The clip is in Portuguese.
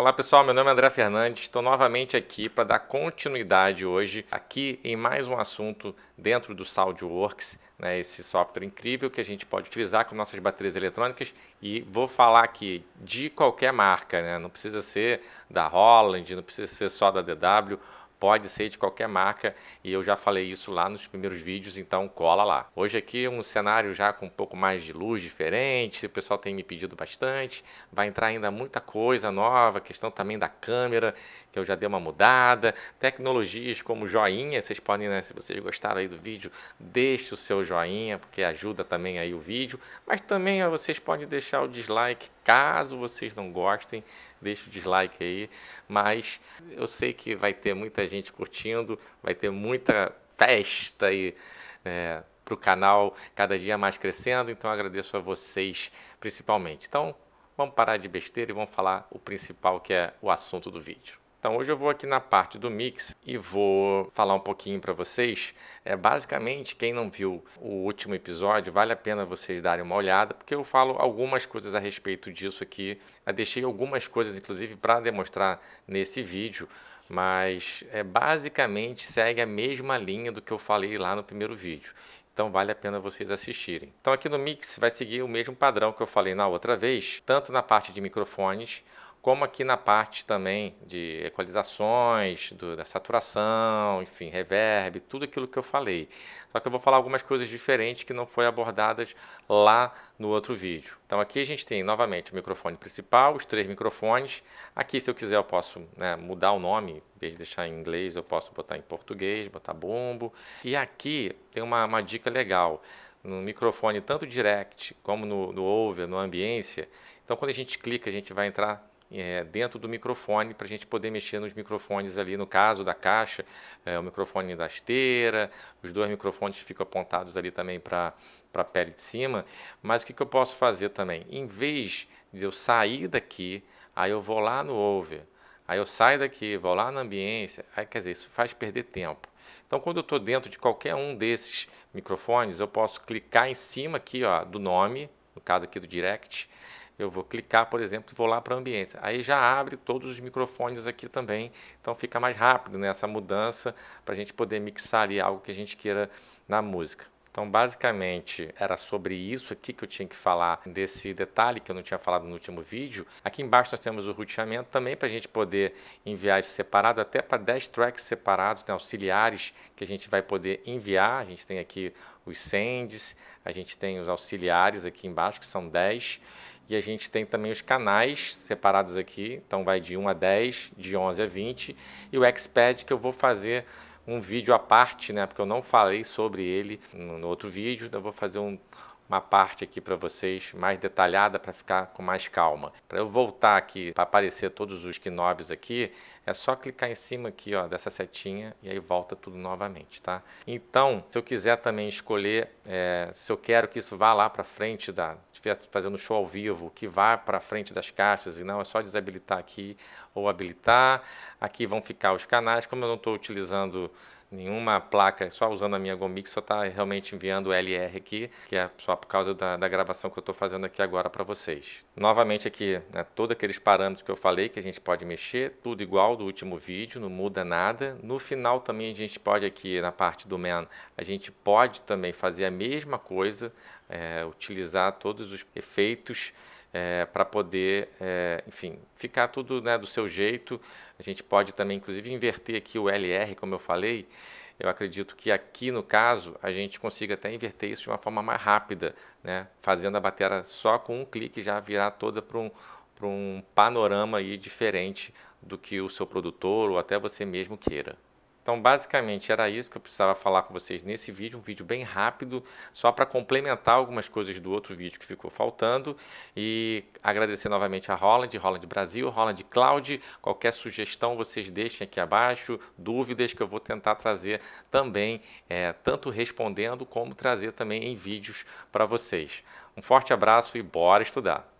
Olá pessoal, meu nome é André Fernandes, estou novamente aqui para dar continuidade hoje aqui em mais um assunto dentro do SaudWorks, né, esse software incrível que a gente pode utilizar com nossas baterias eletrônicas e vou falar aqui de qualquer marca, né? não precisa ser da Holland, não precisa ser só da DW, pode ser de qualquer marca e eu já falei isso lá nos primeiros vídeos, então cola lá. Hoje aqui é um cenário já com um pouco mais de luz diferente, o pessoal tem me pedido bastante, vai entrar ainda muita coisa nova, questão também da câmera, que eu já dei uma mudada, tecnologias como joinha, vocês podem, né, se vocês gostaram aí do vídeo, deixe o seu joinha joinha, porque ajuda também aí o vídeo, mas também ó, vocês podem deixar o dislike, caso vocês não gostem, deixa o dislike aí, mas eu sei que vai ter muita gente curtindo, vai ter muita festa aí é, para o canal cada dia mais crescendo, então agradeço a vocês principalmente. Então, vamos parar de besteira e vamos falar o principal que é o assunto do vídeo. Então hoje eu vou aqui na parte do mix e vou falar um pouquinho para vocês. É basicamente quem não viu o último episódio vale a pena vocês darem uma olhada porque eu falo algumas coisas a respeito disso aqui. Eu deixei algumas coisas inclusive para demonstrar nesse vídeo, mas é basicamente segue a mesma linha do que eu falei lá no primeiro vídeo. Então vale a pena vocês assistirem. Então aqui no mix vai seguir o mesmo padrão que eu falei na outra vez, tanto na parte de microfones como aqui na parte também de equalizações, do, da saturação, enfim, reverb, tudo aquilo que eu falei. Só que eu vou falar algumas coisas diferentes que não foram abordadas lá no outro vídeo. Então aqui a gente tem novamente o microfone principal, os três microfones. Aqui se eu quiser eu posso né, mudar o nome, em vez de deixar em inglês eu posso botar em português, botar bombo. E aqui tem uma, uma dica legal no microfone, tanto direct como no, no over, no ambiência. Então, quando a gente clica, a gente vai entrar é, dentro do microfone para a gente poder mexer nos microfones ali. No caso da caixa, é, o microfone da esteira, os dois microfones ficam apontados ali também para a pele de cima. Mas o que, que eu posso fazer também? Em vez de eu sair daqui, aí eu vou lá no over, aí eu saio daqui, vou lá na ambiência, aí, quer dizer, isso faz perder tempo. Então, quando eu estou dentro de qualquer um desses microfones, eu posso clicar em cima aqui ó, do nome, no caso aqui do Direct, eu vou clicar, por exemplo, e vou lá para a ambiência. Aí já abre todos os microfones aqui também. Então fica mais rápido né, essa mudança para a gente poder mixar ali algo que a gente queira na música. Então, basicamente, era sobre isso aqui que eu tinha que falar, desse detalhe que eu não tinha falado no último vídeo. Aqui embaixo nós temos o roteamento também para a gente poder enviar isso separado, até para 10 tracks separados, né, auxiliares que a gente vai poder enviar. A gente tem aqui os sends, a gente tem os auxiliares aqui embaixo, que são 10. E a gente tem também os canais separados aqui, então vai de 1 a 10, de 11 a 20, e o Xpad que eu vou fazer um vídeo à parte, né, porque eu não falei sobre ele no outro vídeo, então eu vou fazer um, uma parte aqui para vocês mais detalhada para ficar com mais calma. Para eu voltar aqui para aparecer todos os knobs aqui, é só clicar em cima aqui ó, dessa setinha e aí volta tudo novamente, tá? Então, se eu quiser também escolher, é, se eu quero que isso vá lá para frente da estiver fazendo show ao vivo, que vá para frente das caixas e não é só desabilitar aqui ou habilitar. Aqui vão ficar os canais, como eu não estou utilizando nenhuma placa, só usando a minha Gomix, só está realmente enviando LR aqui, que é só por causa da, da gravação que eu estou fazendo aqui agora para vocês. Novamente aqui, né, todos aqueles parâmetros que eu falei que a gente pode mexer, tudo igual do último vídeo, não muda nada. No final também a gente pode aqui na parte do man, a gente pode também fazer a mesma coisa, é, utilizar todos os efeitos é, para poder, é, enfim, ficar tudo né, do seu jeito. A gente pode também, inclusive, inverter aqui o LR, como eu falei. Eu acredito que aqui no caso a gente consiga até inverter isso de uma forma mais rápida, né? fazendo a bateria só com um clique já virar toda para um, um panorama aí diferente do que o seu produtor ou até você mesmo queira. Então, basicamente, era isso que eu precisava falar com vocês nesse vídeo, um vídeo bem rápido, só para complementar algumas coisas do outro vídeo que ficou faltando. E agradecer novamente a Holland, Holland Brasil, Holland Cloud. Qualquer sugestão vocês deixem aqui abaixo, dúvidas que eu vou tentar trazer também, é, tanto respondendo como trazer também em vídeos para vocês. Um forte abraço e bora estudar!